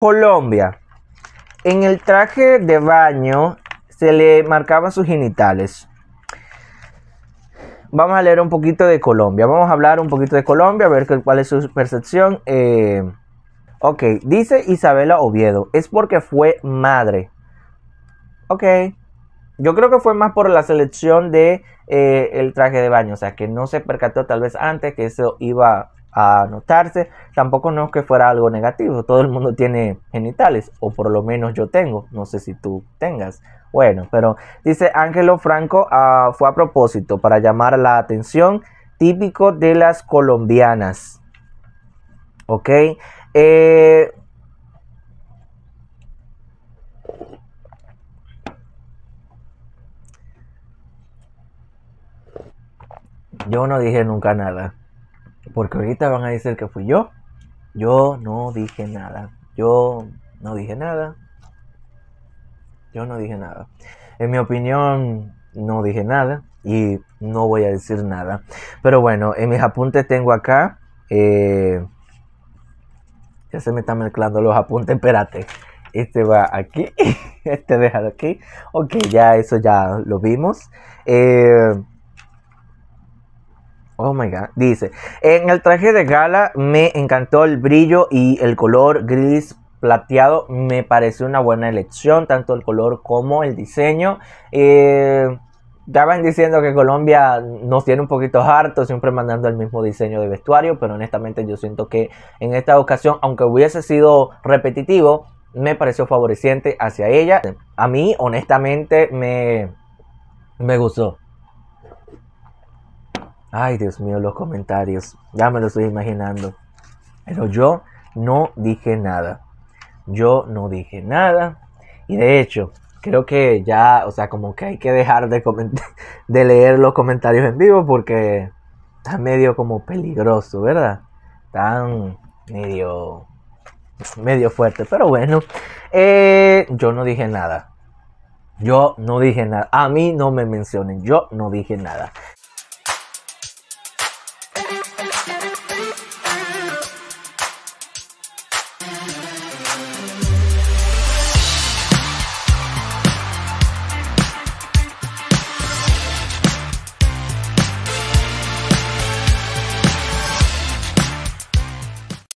Colombia. En el traje de baño se le marcaban sus genitales. Vamos a leer un poquito de Colombia. Vamos a hablar un poquito de Colombia, a ver cuál es su percepción. Eh, ok, dice Isabela Oviedo, es porque fue madre. Ok, yo creo que fue más por la selección de eh, el traje de baño, o sea que no se percató tal vez antes que eso iba a anotarse. Tampoco no es que fuera algo negativo. Todo el mundo tiene genitales, o por lo menos yo tengo. No sé si tú tengas. Bueno, pero dice Ángelo Franco ah, fue a propósito para llamar la atención típico de las colombianas. Ok. Eh, yo no dije nunca nada. Porque ahorita van a decir que fui yo. Yo no dije nada. Yo no dije nada. Yo no dije nada. En mi opinión, no dije nada y no voy a decir nada. Pero bueno, en mis apuntes tengo acá. Eh, ya se me están mezclando los apuntes. Espérate. Este va aquí. Este dejado aquí. Ok, ya eso ya lo vimos. Eh, Oh my god, dice, en el traje de gala me encantó el brillo y el color gris plateado, me pareció una buena elección, tanto el color como el diseño. Eh, diciendo que Colombia nos tiene un poquito harto, siempre mandando el mismo diseño de vestuario, pero honestamente yo siento que en esta ocasión, aunque hubiese sido repetitivo, me pareció favoreciente hacia ella. A mí, honestamente, me, me gustó. Ay, Dios mío, los comentarios. Ya me lo estoy imaginando. Pero yo no dije nada. Yo no dije nada. Y de hecho, creo que ya, o sea, como que hay que dejar de, de leer los comentarios en vivo porque está medio como peligroso, ¿verdad? Tan medio, medio fuerte. Pero bueno, eh, yo no dije nada. Yo no dije nada. A mí no me mencionen. Yo no dije nada.